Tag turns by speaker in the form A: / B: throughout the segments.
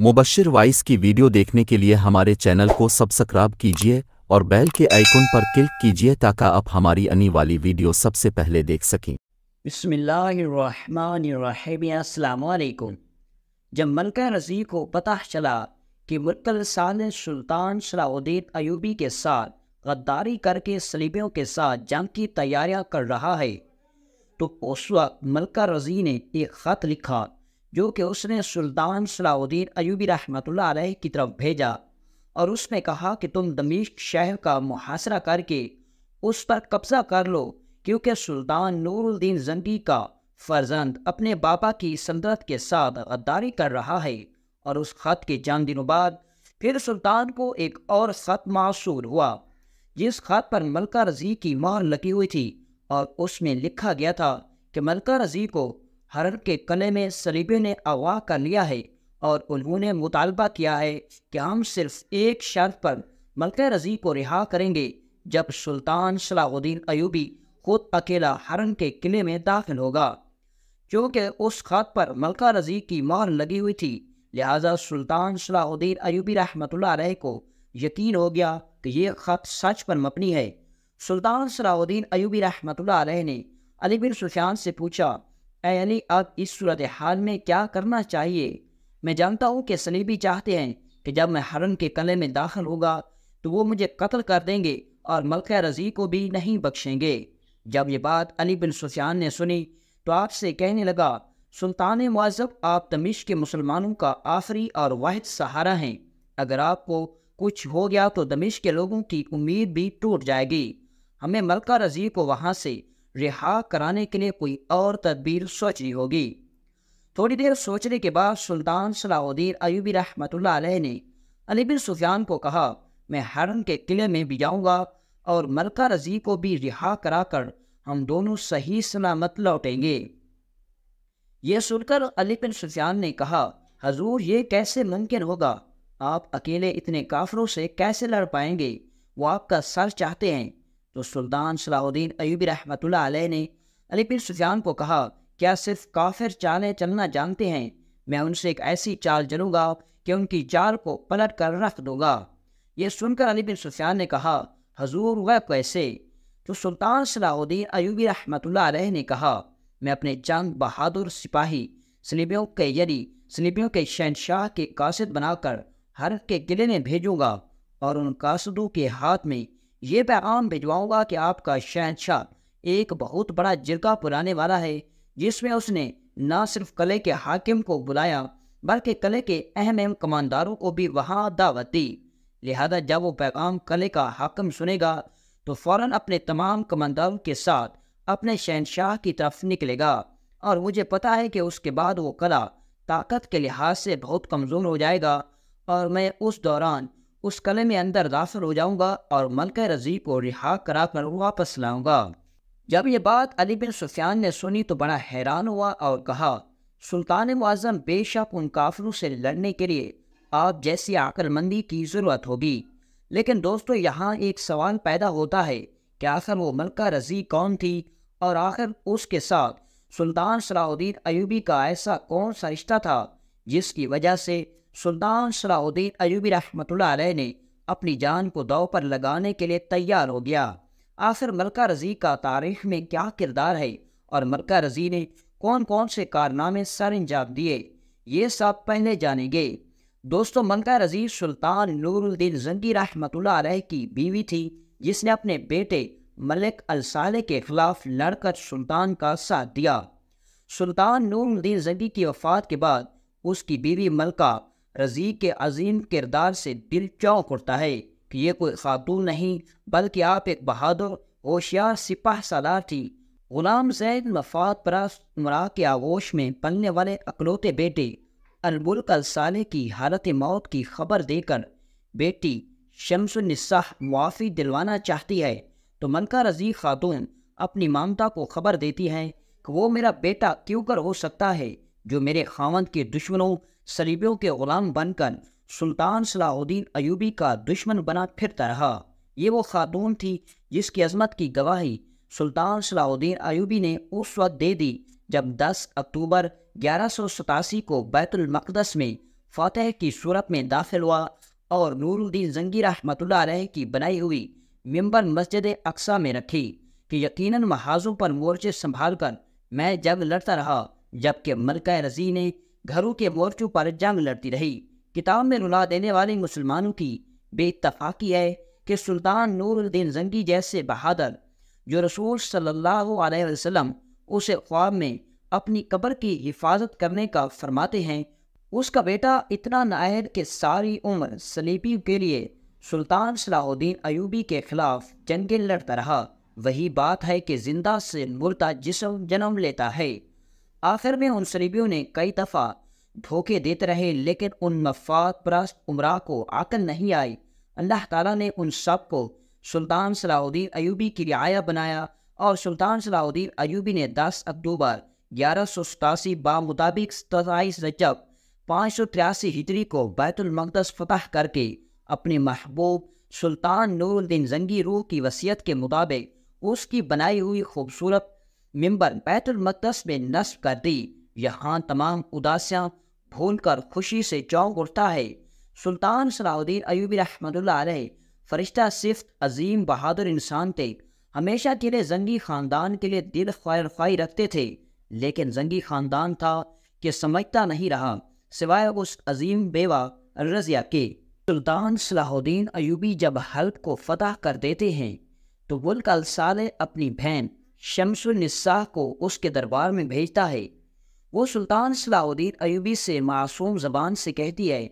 A: Mubashar vice की video देखने के लिए हमारे चैनल को सब्सक्राइब कीजिए और बेल के आइकन पर क्लिक कीजिए ताकि आप हमारी आने वाली वीडियो सबसे पहले देख सकें बसमिल्लाम जब मलका रजी को पता चला कि मुतल साल सुल्तान सलाउद्दीन अयूबी के साथ गद्दारी करके सलीबियों के साथ जंग की तैयारियां कर रहा है तो उस वक्त मलका रजी ने एक ख़त लिखा जो कि उसने सुल्तान सलाउद्दीन अयूबी रहमत की तरफ भेजा और उसने कहा कि तुम दमिश्क शहर का मुहासरा करके उस पर कब्ज़ा कर लो क्योंकि सुल्तान नूरुद्दीन जंगी का फर्जंद अपने बाबा की संदरत के साथ गद्दारी कर रहा है और उस ख़त के चंद दिनों बाद फिर सुल्तान को एक और ख़त मासूर हुआ जिस ख़त पर मलका रजी की मार लगी हुई थी और उसमें लिखा गया था कि मलका रजी को हरर के कले में सलीबे ने अगवा कर लिया है और उन्होंने मुतालबा किया है कि हम सिर्फ एक शर्त पर मलक रजी को रिहा करेंगे जब सुल्तान सलाहुद्दीन अयूबी खुद अकेला हरन के किले में दाखिल होगा क्योंकि उस खत पर मलका रजी की मार लगी हुई थी लिहाजा सुल्तान सलाहुद्दीन अयूबी रहमत को यकीन हो गया कि यह खत सच पर मबनी है सुल्तान सलाहुद्दीन अयूबी रहमत ने अली बिन सुफियान से पूछा अली अब इस सूरत हाल में क्या करना चाहिए मैं जानता हूँ कि सलीबी चाहते हैं कि जब मैं हरन के कले में दाखिल होगा तो वो मुझे कत्ल कर देंगे और मलक रजी को भी नहीं बख्शेंगे जब ये बात अली बिन सुफियान ने सुनी तो आपसे कहने लगा सुल्तान मज़ब आप तमिश के मुसलमानों का आखिरी और वाद सहारा हैं अगर आपको कुछ हो गया तो दमिश के लोगों की उम्मीद भी टूट जाएगी हमें मलका रजी को वहाँ से रिहा कराने के लिए कोई और तदबीर सोचनी होगी थोड़ी देर सोचने के बाद सुल्तान सलाउद्दीन अयूबी रहमत ने अली बिन सुफियान को कहा मैं हरन के किले में भी जाऊँगा और मलका रजी को भी रिहा करा कर हम दोनों सही सलामत लौटेंगे ये सुनकर अली बिन सुफियान ने कहा हजूर ये कैसे मुमकिन होगा आप अकेले इतने काफरों से कैसे लड़ पाएंगे वो आपका सर चाहते हैं तो सुल्तान सलाहुद्दीन अयूबी रहमत ने अली पिर सुफियान को कहा क्या सिर्फ काफिर चालें चलना जानते हैं मैं उनसे एक ऐसी चाल चलूँगा कि उनकी चाल को पलट कर रख दूँगा ये सुनकर अली बिन सुफियान ने कहा हजूर वह कैसे तो सुल्तान सलाउद्दीन अयूबी रहमत ने कहा मैं अपने जंग बहादुर सिपाही सलीबियों के यदि सलीबियों के शहनशाह के कासद बनाकर हर के किले में भेजूँगा और उन कासदों के हाथ में ये पैगाम भिजवाऊंगा कि आपका शहनशाह एक बहुत बड़ा जिरका पुराने वाला है जिसमें उसने न सिर्फ कले के हाकिम को बुलाया बल्कि कले के अहम अहम कमांडारों को भी वहाँ दावत दी लिहाजा जब वो पैगाम कले का हाकिम सुनेगा तो फ़ौर अपने तमाम कमांडारों के साथ अपने शहनशाह की तरफ निकलेगा और मुझे पता है कि उसके बाद वो कला ताकत के लिहाज से बहुत कमज़ोर हो जाएगा और मैं उस दौरान उस कले में अंदर दाखिल हो जाऊंगा और मलक रजीब को रिहा करा कर वापस लाऊंगा जब ये बात अली बिन सुफियान ने सुनी तो बड़ा हैरान हुआ और कहा सुल्तान मज़म बेशक उन काफिलों से लड़ने के लिए आप जैसी अक्लमंदी की ज़रूरत होगी लेकिन दोस्तों यहाँ एक सवाल पैदा होता है कि आखिर वो मलका रजी कौन थी और आखिर उसके साथ सुल्तान सलाउद्दीन अयूबी का ऐसा कौन सा रिश्ता था जिसकी वजह से सुल्तान सलाउद्दीन अयूबी रहमतुल्लाह अलैह ने अपनी जान को दाव पर लगाने के लिए तैयार हो गया आखिर मलका रजी का तारीख में क्या किरदार है और मलका रजी ने कौन कौन से कारनामे सर अंजाम दिए ये सब पहले जानेंगे दोस्तों मलका रजी सुल्तान नूरुद्दीन जंगी रहमतुल्लाह की बीवी थी जिसने अपने बेटे मलिक अलसाले के खिलाफ लड़कर सुल्तान का साथ दिया सुल्तान नूरुद्दीन जंगी की वफात के बाद उसकी बीवी मलका रज़ी के अजीम किरदार से दिल चौंक उठता है कि ये कोई खातून नहीं बल्कि आप एक बहादुर होशियार सिपाह सदार थी गुलाम जैद मफाद परास मरा के आगोश में पलने वाले अकलौते बेटे अलमुल्क अलसाले की हालत मौत की खबर देकर बेटी शमसनिस्सा मुआफ़ी दिलवाना चाहती है तो मनका रजी खातून अपनी ममता को खबर देती है कि वो मेरा बेटा क्यों कर हो सकता है जो मेरे खावंद के दुश्मनों शरीफों के गुलाम बनकर सुल्तान सलाउद्दीन अयूबी का दुश्मन बना फिरता रहा ये वो खातून थी जिसकी अजमत की गवाही सुल्तान सलाउद्दीन अयूबी ने उस वक्त दे दी जब 10 अक्टूबर ग्यारह को बैतुलमक़दस में फतेह की सूरत में दाखिल हुआ और नूरुद्दीन जंगी रहमत की बनाई हुई मेम्बर मस्जिद अक्सा में रखी कि यकीनन महाजों पर मोर्चे संभाल कर मैं जब लड़ता रहा जबकि मलका रजी ने घरों के मोर्चों पर जंग लड़ती रही किताब में रुला देने वाले मुसलमानों की बेतफाकी है कि सुल्तान नूरुद्दीन जंगी जैसे बहादुर जो रसूल सल्लल्लाहु अलैहि वसल्लम उसे ख्वाब में अपनी कब्र की हिफाजत करने का फरमाते हैं उसका बेटा इतना नायर के सारी उम्र सलीबी के लिए सुल्तान सलाहुद्दीन अयूबी के खिलाफ जंगे लड़ता रहा वही बात है कि जिंदा से मुर्दा जिसम जन्म लेता है आखिर में उन शरीबियों ने कई दफ़ा धोखे देते रहे लेकिन उन मफाद परस्त उमरा को आकल नहीं आई अल्लाह ताला ने उन सब को सुल्तान सलाउद्दीन अयूबी की रियाया बनाया और सुल्तान सलाउद्दीन अयूबी ने 10 अक्टूबर ग्यारह सौ सतासी मुताबिक सताईस रजब पाँच सौ तिरासी हिजरी को बैतुलमकदस फतह करके अपने महबूब सुल्तान नूरुद्दीन जंगी रूह की वसीयत के मुताबिक उसकी बनाई हुई खूबसूरत मेंबर मकदस में नस्ब कर दी यहाँ तमाम उदासियाँ भूलकर खुशी से चौंक उठता है सुल्तान सलाउद्दीन अयूबी रहमतुल्लाह अलैह फरिश्ता सिफ्त अजीम बहादुर इंसान थे हमेशा के लिए जंगी ख़ानदान के लिए दिल ख्वार ख्वाई रखते थे लेकिन जंगी ख़ानदान था कि समझता नहीं रहा सिवाय उस अजीम बेवा रजिया के सुल्तान सलाहुद्दीन अयूबी जब हल्ब को फतह कर देते हैं तो अल साले अपनी बहन शमसुलनिस्सा को उसके दरबार में भेजता है वो सुल्तान सलाउद्दीन अयूबी से मासूम जबान से कहती है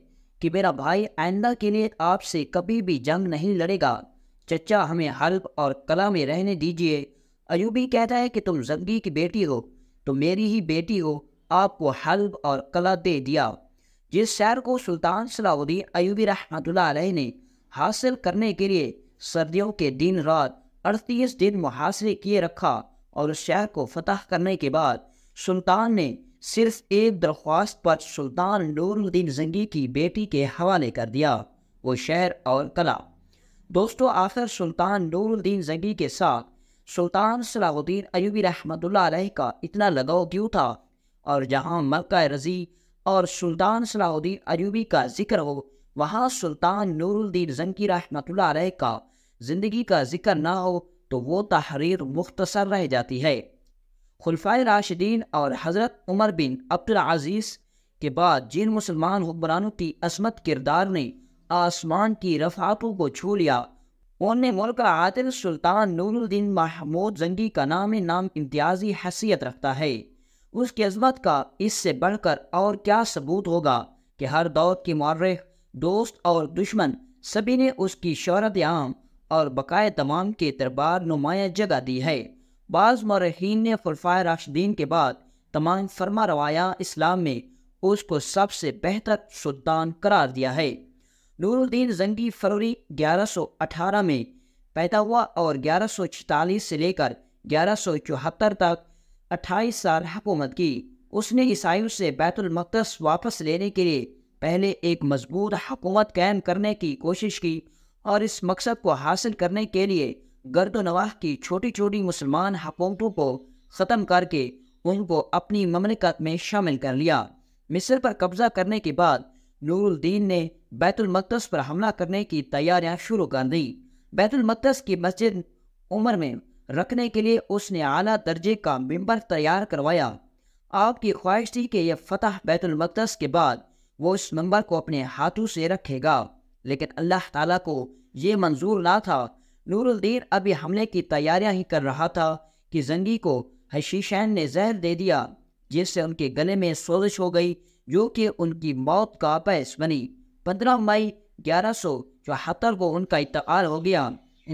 A: कि मेरा भाई आइंदा के लिए आपसे कभी भी जंग नहीं लड़ेगा चचा हमें हल्प और कला में रहने दीजिए अयूबी कहता है कि तुम जंगी की बेटी हो तो मेरी ही बेटी हो आपको हल्प और कला दे दिया जिस शहर को सुल्तान सलाउद्दीन अयूबी रहमतुल्लाह ने हासिल करने के लिए सर्दियों के दिन रात अड़तीस दिन मुहासरे किए रखा और उस शहर को फतह करने के बाद सुल्तान ने सिर्फ एक दरख्वास्त पर सुल्तान नूरुद्दीन जंगी की बेटी के हवाले कर दिया वो शहर और कला दोस्तों आखिर सुल्तान नूरुद्दीन जंगी के साथ सुल्तान सलाहुद्दीन अयूबी रहमतुल्लाह का इतना लगाव क्यों था और जहाँ मक्का रजी और सुल्तान सलाहुद्दीन अयूबी का जिक्र हो वहाँ सुल्तान नूरुद्दीन जंगी रहमतुल्लाह का ज़िंदगी का जिक्र ना हो तो वो तहरीर मुख्तसर रह जाती है खुलफा राशिदीन और हज़रत उमर बिन अब्दुलज़ीज़ के बाद जिन मुसलमान हुक्मरानों की असमत किरदार ने आसमान की रफातों को छू लिया उन्होंने मुल्क आदिल सुल्तान नूरुद्दीन महमूद जंगी का नाम नाम इम्तियाजी हैसियत रखता है उसकी अजमत का इससे बढ़कर और क्या सबूत होगा कि हर दौर के मर्रख दोस्त और दुश्मन सभी ने उसकी शहरत आम और बकाए तमाम के दरबार नुमाया जगह दी है बाज़ मरहन ने खुलफा राशिदीन के बाद तमाम फरमा रवाया इस्लाम में उसको सबसे बेहतर सुल्तान करार दिया है नूरुद्दीन जंगी फरवरी 1118 में पैदा हुआ और छतालीस से लेकर 1174 तक 28 साल हुकूमत की उसने ईसाइयों से बैतुलमक़दस वापस लेने के लिए पहले एक मजबूत हुकूमत कायम करने की कोशिश की और इस मकसद को हासिल करने के लिए गर्द नवाह की छोटी छोटी मुसलमान हुकूमतों को ख़त्म करके उनको अपनी ममलिकत में शामिल कर लिया मिस्र पर कब्ज़ा करने के बाद नूरुद्दीन ने बैतुलमक़दस पर हमला करने की तैयारियां शुरू कर दी बैतुलमक़दस की मस्जिद उमर में रखने के लिए उसने आला दर्जे का मिम्बर तैयार करवाया आपकी ख्वाहिश थी कि यह फतह बैतुलमक़दस के बाद वो इस मंबर को अपने हाथों से रखेगा लेकिन अल्लाह ताला को ये मंजूर ना था नूरुद्दीन अभी हमले की तैयारियां ही कर रहा था कि जंगी को हशीशैन ने जहर दे दिया जिससे उनके गले में सोजिश हो गई जो कि उनकी मौत का पैस बनी पंद्रह मई ग्यारह सौ चौहत्तर को उनका इंतकाल हो गया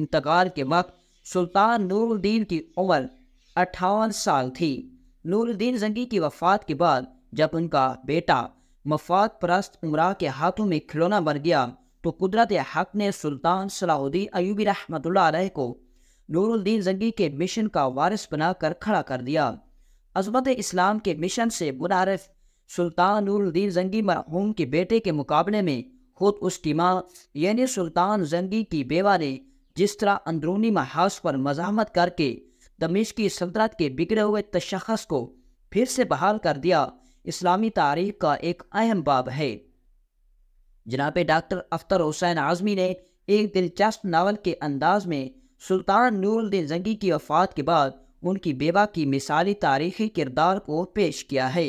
A: इंतकाल के वक्त सुल्तान नूरुद्दीन की उम्र अट्ठावन साल थी नूरुद्दीन जंगी की वफात के बाद जब उनका बेटा मफाद परस्त उमरा के हाथों में खिलौना बन गया तो कुदरत हक ने सुल्तान सलाउद्दीन अयूबी रहमत को नूरुद्दीन जंगी के मिशन का वारिस बनाकर खड़ा कर दिया अजमत इस्लाम के मिशन से मुनारफ सुल्तान नूरुद्दीन जंगी मरहूम के बेटे के मुकाबले में खुद उसकी माँ यानी सुल्तान जंगी की बेवा ने जिस तरह अंदरूनी महाज पर मजामत करके दमिश की सल्तनत के बिगड़े हुए तशखस को फिर से बहाल कर दिया इस्लामी तारीख का एक अहम बाब है जनाब डॉक्टर अख्तर हुसैन आज़मी ने एक दिलचस्प नावल के अंदाज में सुल्तान नूरुद्दीन जंगी की वफात के बाद उनकी बेबा की मिसाली तारीखी किरदार को पेश किया है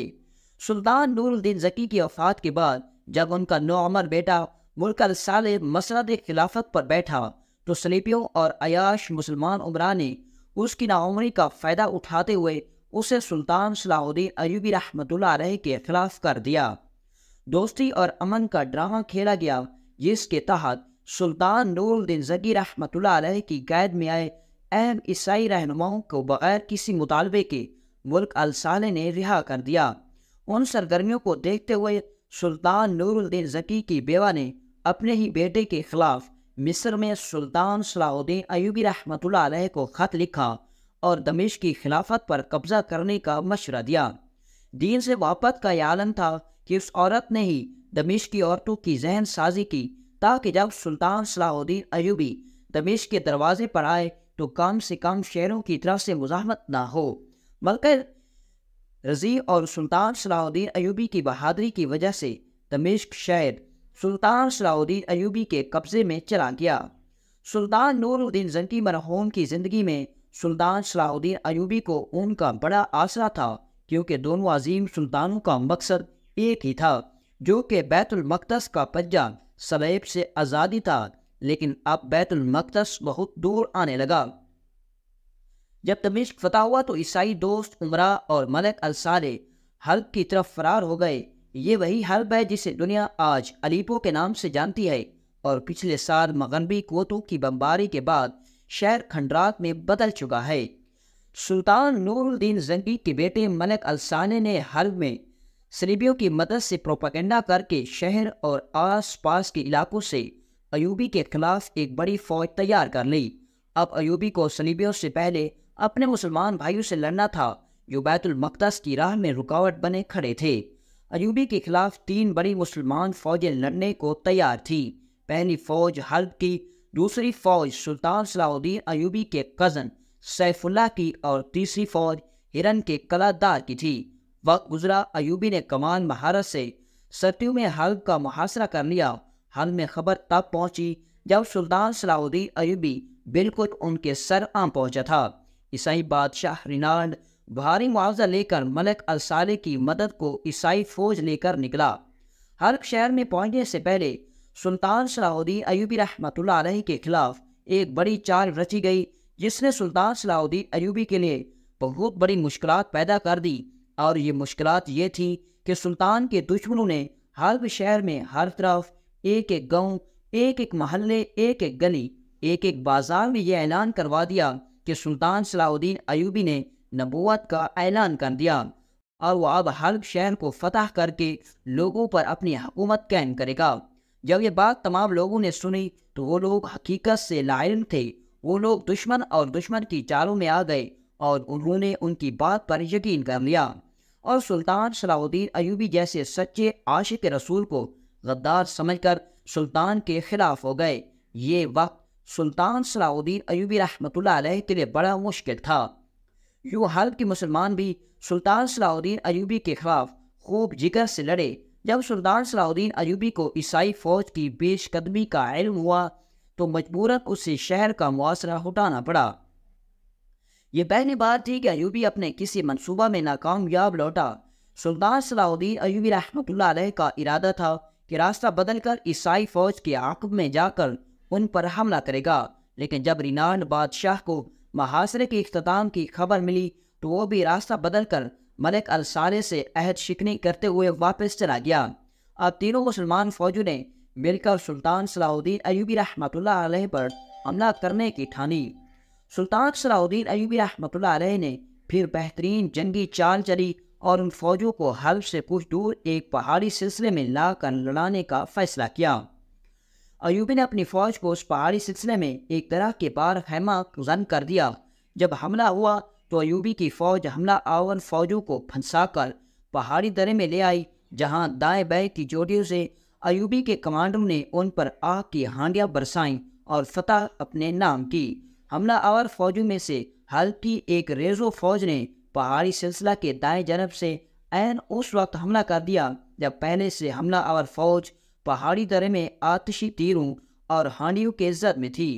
A: सुल्तान नूरुद्दीन जकी की वफात के बाद जब उनका नौमर बेटा मुल्कर साल मसरद खिलाफत पर बैठा तो सलीपियों और अयाश मुसलमान उमरा ने उसकी नाउमरी का फ़ायदा उठाते हुए उसे सुल्तान सलाहुद्दीन अयूबी रहमत के ख़िलाफ़ कर दिया दोस्ती और अमन का ड्रामा खेला गया जिसके तहत सुल्तान नूरुद्दीन जगी रहमत की कैद में आए अहम ईसाई रहनुमाओं को बगैर किसी मुतालबे के मुल्क अलसाले ने रिहा कर दिया उन सरगर्मियों को देखते हुए सुल्तान नूरुद्दीन जकी की बेवा ने अपने ही बेटे के खिलाफ मिस्र में सुल्तान सलाउद्दीन अयूबी रहमत को ख़त लिखा और दमिश की खिलाफत पर कब्जा करने का मशवरा दिया दीन से वापत का यह आलम था कि उस औरत ने ही दमिश की औरतों की जहन साजी की ताकि जब सुल्तान सलाहुद्दीन अयूबी दमिश के दरवाजे पर आए तो कम से कम शहरों की तरफ से मुजामत ना हो बल्कि रजी और सुल्तान सलाहुद्दीन अयूबी की बहादरी की वजह से दमिश्क शहर सुल्तान सलाहुद्दीन अयूबी के कब्ज़े में चला गया सुल्तान नूरुद्दीन जंकी मरहूम की ज़िंदगी में सुल्तान सलाहुद्दीन अयूबी को उनका बड़ा आसरा था क्योंकि दोनों अजीम सुल्तानों का मकसद एक ही था जो कि बैतुलमक़दस का पंजा सलेब से आज़ादी था लेकिन अब बैतुलमक़दस बहुत दूर आने लगा जब तमिश्क फतह हुआ तो ईसाई दोस्त उमरा और मलक अलसारे हल्ब की तरफ फरार हो गए ये वही हल्ब है जिसे दुनिया आज अलीपो के नाम से जानती है और पिछले साल मगरबी कोतों की बमबारी के बाद शहर खंडरात में बदल चुका है सुल्तान नूरुद्दीन जंगी के बेटे मलक अलसाने ने हल्ब में सलीबियों की मदद से प्रोपागेंडा करके शहर और आसपास के इलाकों से अयूबी के खिलाफ एक बड़ी फौज तैयार कर ली अब अयूबी को सलीबियों से पहले अपने मुसलमान भाइयों से लड़ना था जो बैतुलमकदस की राह में रुकावट बने खड़े थे अयूबी के खिलाफ तीन बड़ी मुसलमान फौजें लड़ने को तैयार थी पहली फौज हल्ब की दूसरी फौज सुल्तान सलाउद्दीन अयूबी के कज़न सैफुल्ला की और तीसरी फौज हिरन के कलादार की थी वक्त गुजरा अयूबी ने कमान महारत से सत्यु में हल्ब का मुहासरा कर लिया हल में खबर तब पहुंची जब सुल्तान सलाउद्दीन अयूबी बिल्कुल उनके सर आम पहुंचा था ईसाई बादशाह रिनाल्ड भारी मुआवजा लेकर मलक अलसाले की मदद को ईसाई फौज लेकर निकला हल्क शहर में पहुंचने से पहले सुल्तान सलाउद्दीन अयूबी रहमत के खिलाफ एक बड़ी चाल रची गई जिसने सुल्तान सलाउद्दीन अयूबी के लिए बहुत बड़ी मुश्किल पैदा कर दी और ये मुश्किल ये थी कि सुल्तान के दुश्मनों ने हर शहर में हर तरफ एक एक गांव, एक एक महल्ले एक एक गली एक एक बाजार में यह ऐलान करवा दिया कि सुल्तान सलाउद्दीन अयूबी ने नबूत का ऐलान कर दिया और वह अब हर शहर को फतह करके लोगों पर अपनी हुकूमत कैम करेगा जब ये बात तमाम लोगों ने सुनी तो वो लोग हकीकत से लाइन थे वो लोग दुश्मन और दुश्मन की चालों में आ गए और उन्होंने उनकी बात पर यकीन कर लिया और सुल्तान सलाउद्दीन अयूबी जैसे सच्चे आशिक रसूल को गद्दार समझकर सुल्तान के खिलाफ हो गए ये वक्त सुल्तान सलाउद्दीन अयूबी रहमतुल्लाह के लिए बड़ा मुश्किल था यूँ हल के मुसलमान भी सुल्तान सलाउद्दीन अयूबी के खिलाफ खूब जिगर से लड़े जब सुल्तान सलाउद्दीन अयूबी को ईसाई फौज की पेशकदमी का इल्म हुआ तो मजबूरन उसे शहर का मुआसरा हटाना पड़ा ये पहली बार थी कि अयूबी अपने किसी मनसूबा में नाकामयाब लौटा सुल्तान सलाउद्दीन अयूबी रहमतुल्ला का इरादा था कि रास्ता बदलकर ईसाई फौज के आकब में जाकर उन पर हमला करेगा लेकिन जब रिनान बादशाह को महासरे के अख्ताम की खबर मिली तो वो भी रास्ता बदलकर मलिक अलसारे से अहद शिकनी करते हुए वापस चला गया अब तीनों मुसलमान फौजों ने मिलकर सुल्तान सलाउद्दीन अयूबी रहमतुल्ला पर हमला करने की ठानी सुल्तान सलाउद्दीन अयूबी रहमत ने फिर बेहतरीन जंगी चाल चली और उन फौजों को हल्ब से कुछ दूर एक पहाड़ी सिलसिले में ला कर लड़ाने का फैसला किया अयूबी ने अपनी फौज को उस पहाड़ी सिलसिले में एक तरह के बार खेमा जन कर दिया जब हमला हुआ तो अयूबी की फौज हमला आवन फौजों को फंसाकर पहाड़ी दरे में ले आई जहां दाएं बाएं की जोड़ियों से अयूबी के कमांडरों ने उन पर आग की हांडियां बरसाईं और फतह अपने नाम की हमलावर फौजों में से हल्की एक रेजो फौज ने पहाड़ी सिलसिला के दाएं जनब से एन उस वक्त हमला कर दिया जब पहले से हमलावर फौज पहाड़ी दरे में आतशी तीरों और हांडियों के जद में थी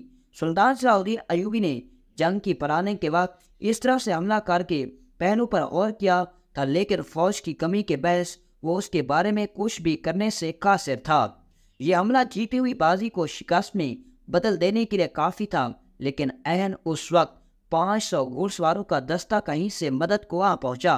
A: सुल्तान सलाउद्दीन अयूबी ने जंग की पराने के वक्त इस तरह से हमला करके पहलू पर गौर किया था लेकिन फौज की कमी के बहस वो उसके बारे में कुछ भी करने से कासिर था यह हमला जीती हुई बाजी को शिकस्त में बदल देने के लिए काफ़ी था लेकिन एहन उस वक्त 500 घुड़सवारों का दस्ता कहीं से मदद को आ पहुंचा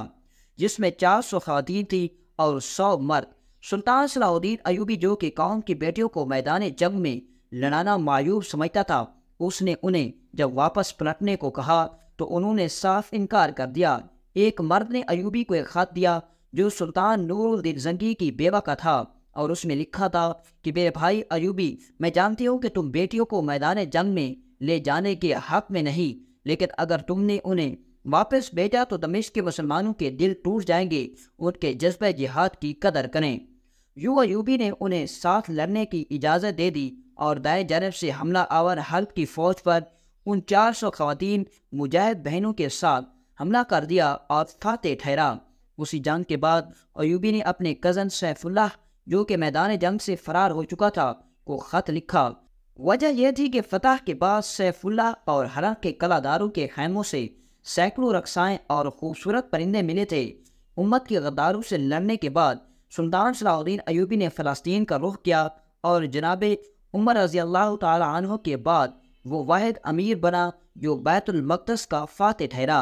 A: जिसमें 400 सौ खातन थी और 100 मर्द सुल्तान सलाउद्दीन अयूबी जो कि कौम की बेटियों को मैदान जंग में लड़ाना मायूब समझता था उसने उन्हें जब वापस पलटने को कहा तो उन्होंने साफ इनकार कर दिया एक मर्द ने अयूबी को एक खत दिया जो सुल्तान नूरुद्दीन जंगी की बेवा का था और उसमें लिखा था कि मेरे भाई अयूबी मैं जानती हूँ कि तुम बेटियों को मैदान जंग में ले जाने के हक में नहीं लेकिन अगर तुमने उन्हें वापस भेजा तो दमिश के मुसलमानों के दिल टूट जाएंगे उनके जज्ब जिहाद की कदर करें यू यूबी ने उन्हें साथ लड़ने की इजाज़त दे दी और दाएं जनब से हमला आवर हल्क की फौज पर उन चार सौ खवतन मुजाहिद बहनों के साथ हमला कर दिया और फाते ठहरा उसी जंग के बाद अयूबी ने अपने कज़न सैफुल्लाह जो कि मैदान जंग से फ़रार हो चुका था को ख़त लिखा वजह यह थी कि फतह के बाद सैफुल्ला और हरा के कलादारों के खैमों से सैकड़ों रकसाएँ और खूबसूरत परिंदे मिले थे उम्मत के गद्दारों से लड़ने के बाद सुल्तान सलाउद्दीन अयूबी ने फ़लस्तीन का रुख किया और जनाब उमर रजी अल्लाह तह के बाद वो वाद अमीर बना जो बैतुलमक़दस का फ़ात ठहरा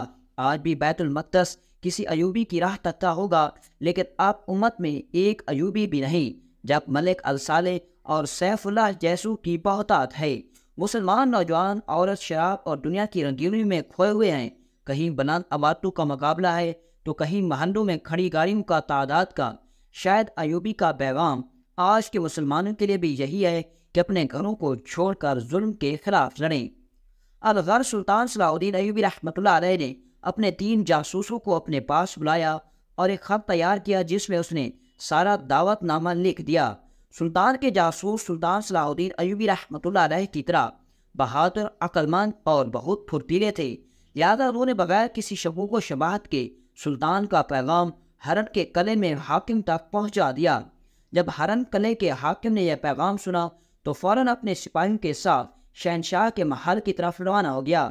A: आज भी बैतुलमक़दस किसी अयूबी की राह तकता होगा लेकिन आप उम्मत में एक अयूबी भी नहीं जब मलिक अलसाले और सैफुल्ला जैसू की बहुतात है मुसलमान नौजवान औरत शराब और दुनिया की रंगीनी में खोए हुए हैं कहीं बनान आबादों का मुकाबला है तो कहीं महंडों में खड़ी गाड़ियों का तादाद का शायद अयूबी का पैगाम आज के मुसलमानों के लिए भी यही है कि अपने घरों को छोड़कर जुल्म के खिलाफ लड़ें अलगर सुल्तान सलाउद्दीन अयूबी रहमत ने अपने तीन जासूसों को अपने पास बुलाया और एक खत तैयार किया जिसमें उसने सारा दावतनामा लिख दिया सुल्तान के जासूस सुल्तान सलाउद्दीन अयूबी रहमत की तरह बहादुर अक्लमंद और बहुत फुर्तीले थे लिहाजा उन्होंने बगैर किसी शबूक व शबाहत के सुल्तान का पैगाम हरन के कले में हाकिम तक पहुंचा दिया जब हरन कले के हाकिम ने यह पैगाम सुना तो फ़ौर अपने सिपाहियों के साथ शहनशाह के महल की तरफ रवाना हो गया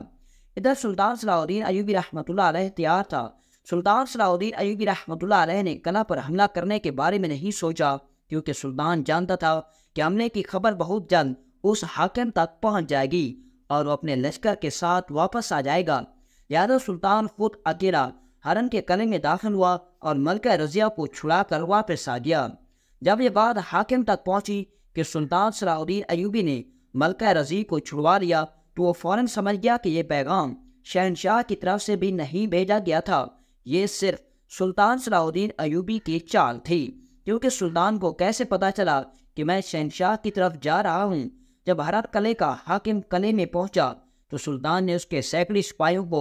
A: इधर सुल्तान सलाउद्दीन अयूबी रहमत तैयार था सुल्तान सलाउद्दीन अयूबी रहमत ने कला पर हमला करने के बारे में नहीं सोचा क्योंकि सुल्तान जानता था कि हमले की खबर बहुत जल्द उस हाकिम तक पहुंच जाएगी और वो अपने लश्कर के साथ वापस आ जाएगा यादव सुल्तान खुद अकेला हरन के कले में दाखिल हुआ और मलका रजिया को छुड़ा कर वापस आ गया जब ये बात हाकिम तक पहुंची कि सुल्तान सलाउद्दीन अयूबी ने मलका रजी को छुड़वा लिया तो वो फौरन समझ गया कि यह पैगाम शहनशाह की तरफ से भी नहीं भेजा गया था ये सिर्फ सुल्तान सलाउद्दीन अयूबी की चाल थी क्योंकि सुल्तान को कैसे पता चला कि मैं शहनशाह की तरफ जा रहा हूँ जब हरत कले का हाकिम कले में पहुंचा तो सुल्तान ने उसके सैकड़े सिपाहियों को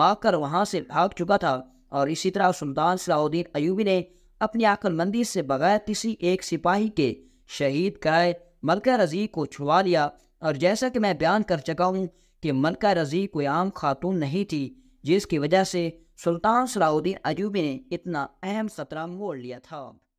A: मारकर वहाँ से भाग चुका था और इसी तरह सुल्तान सलाउद्दीन अयूबी ने अपनी अकलमंदी से बगैर किसी एक सिपाही के शहीद कराए मलका रजी को छुड़वा लिया और जैसा कि मैं बयान कर चुका हूँ कि मलका रजी कोई आम खातून नहीं थी जिसकी वजह से सुल्तान सलाउद्दीन अयूबी ने इतना अहम खतरा मोड़ लिया था